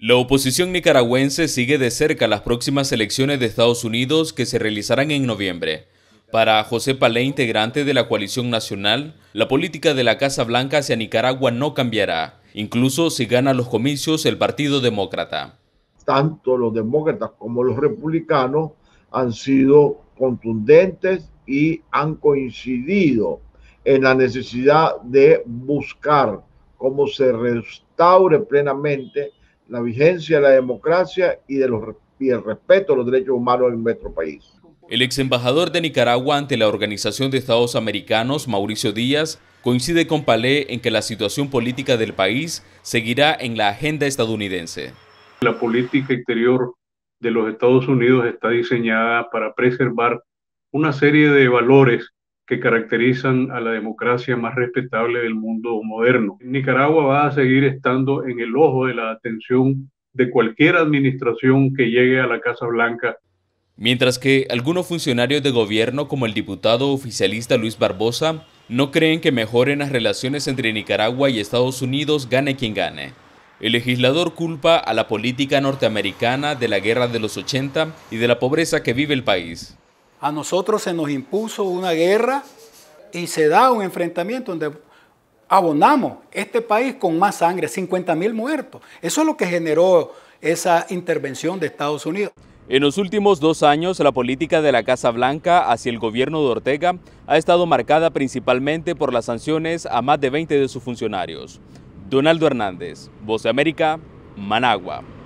La oposición nicaragüense sigue de cerca las próximas elecciones de Estados Unidos que se realizarán en noviembre. Para José Palé, integrante de la coalición nacional, la política de la Casa Blanca hacia Nicaragua no cambiará, incluso si gana los comicios el Partido Demócrata. Tanto los demócratas como los republicanos han sido contundentes y han coincidido en la necesidad de buscar cómo se restaure plenamente la vigencia de la democracia y, de el respeto a los derechos humanos en nuestro país. El ex embajador de Nicaragua ante la Organización de Estados Americanos, Mauricio Díaz, coincide con Palé en que la situación política del país seguirá en la agenda estadounidense. La política exterior de los Estados Unidos está diseñada para preservar una serie de valores que caracterizan a la democracia más respetable del mundo moderno. Nicaragua va a seguir estando en el ojo de la atención de cualquier administración que llegue a la Casa Blanca. Mientras que algunos funcionarios de gobierno, como el diputado oficialista Luis Barbosa, no creen que mejoren las relaciones entre Nicaragua y Estados Unidos, gane quien gane. El legislador culpa a la política norteamericana de la guerra de los 80 y de la pobreza que vive el país. A nosotros se nos impuso una guerra y se da un enfrentamiento donde abonamos este país con más sangre, 50 mil muertos. Eso es lo que generó esa intervención de Estados Unidos. En los últimos dos años, la política de la Casa Blanca hacia el gobierno de Ortega ha estado marcada principalmente por las sanciones a más de 20 de sus funcionarios. Donaldo Hernández, Voz de América, Managua.